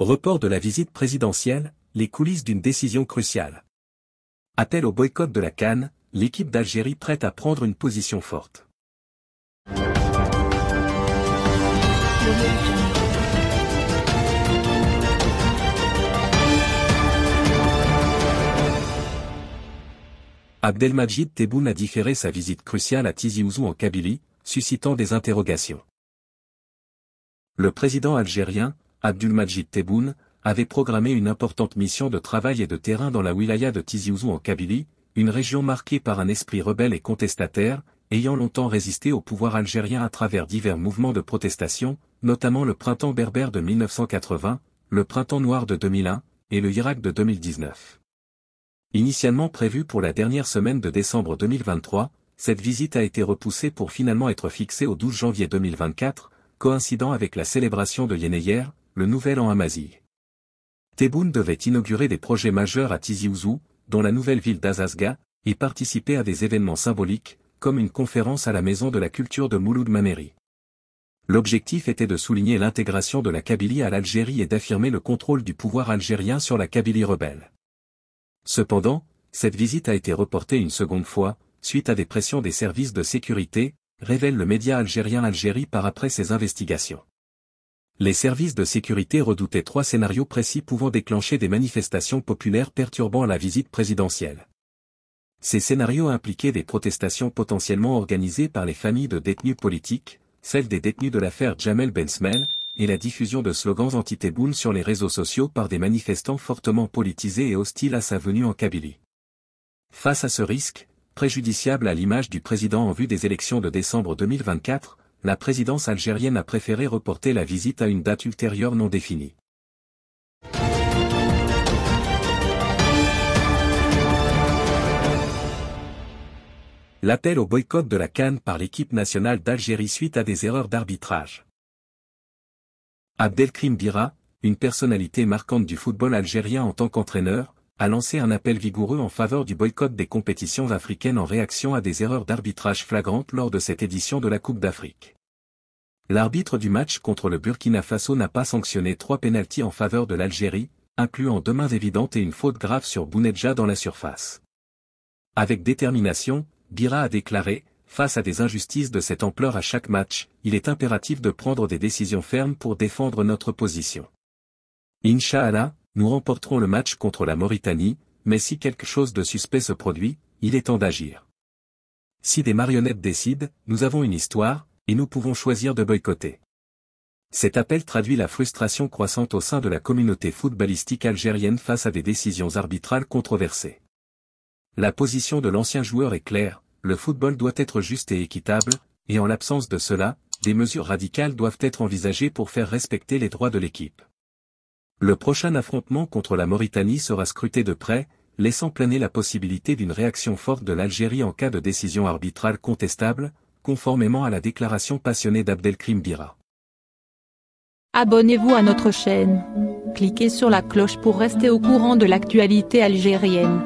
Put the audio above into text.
Report de la visite présidentielle, les coulisses d'une décision cruciale. Appel au boycott de la Cannes, l'équipe d'Algérie prête à prendre une position forte. Abdelmajid Tebboune a différé sa visite cruciale à Tizi Ouzou en Kabylie, suscitant des interrogations. Le président algérien, Abdulmajid Tebboune, avait programmé une importante mission de travail et de terrain dans la wilaya de Tiziouzou en Kabylie, une région marquée par un esprit rebelle et contestataire, ayant longtemps résisté au pouvoir algérien à travers divers mouvements de protestation, notamment le printemps berbère de 1980, le printemps noir de 2001, et le Irak de 2019. Initialement prévue pour la dernière semaine de décembre 2023, cette visite a été repoussée pour finalement être fixée au 12 janvier 2024, coïncidant avec la célébration de Yénéyer, le nouvel en Amazigh. Tebboune devait inaugurer des projets majeurs à Tizi Ouzou, dont la nouvelle ville d'Azazga, et participer à des événements symboliques, comme une conférence à la Maison de la Culture de Mouloud Maméry. L'objectif était de souligner l'intégration de la Kabylie à l'Algérie et d'affirmer le contrôle du pouvoir algérien sur la Kabylie rebelle. Cependant, cette visite a été reportée une seconde fois, suite à des pressions des services de sécurité, révèle le média algérien Algérie par après ses investigations les services de sécurité redoutaient trois scénarios précis pouvant déclencher des manifestations populaires perturbant la visite présidentielle. Ces scénarios impliquaient des protestations potentiellement organisées par les familles de détenus politiques, celles des détenus de l'affaire Jamel Bensmel, et la diffusion de slogans anti sur les réseaux sociaux par des manifestants fortement politisés et hostiles à sa venue en Kabylie. Face à ce risque, préjudiciable à l'image du président en vue des élections de décembre 2024, la présidence algérienne a préféré reporter la visite à une date ultérieure non définie. L'appel au boycott de la Cannes par l'équipe nationale d'Algérie suite à des erreurs d'arbitrage. Abdelkrim Bira, une personnalité marquante du football algérien en tant qu'entraîneur, a lancé un appel vigoureux en faveur du boycott des compétitions africaines en réaction à des erreurs d'arbitrage flagrantes lors de cette édition de la Coupe d'Afrique. L'arbitre du match contre le Burkina Faso n'a pas sanctionné trois pénalties en faveur de l'Algérie, incluant deux mains évidentes et une faute grave sur Bounedja dans la surface. Avec détermination, Bira a déclaré, face à des injustices de cette ampleur à chaque match, il est impératif de prendre des décisions fermes pour défendre notre position. Inch'Allah, nous remporterons le match contre la Mauritanie, mais si quelque chose de suspect se produit, il est temps d'agir. Si des marionnettes décident, nous avons une histoire, et nous pouvons choisir de boycotter. Cet appel traduit la frustration croissante au sein de la communauté footballistique algérienne face à des décisions arbitrales controversées. La position de l'ancien joueur est claire, le football doit être juste et équitable, et en l'absence de cela, des mesures radicales doivent être envisagées pour faire respecter les droits de l'équipe. Le prochain affrontement contre la Mauritanie sera scruté de près, laissant planer la possibilité d'une réaction forte de l'Algérie en cas de décision arbitrale contestable, conformément à la déclaration passionnée d'Abdelkrim Bira. Abonnez-vous à notre chaîne. Cliquez sur la cloche pour rester au courant de l'actualité algérienne.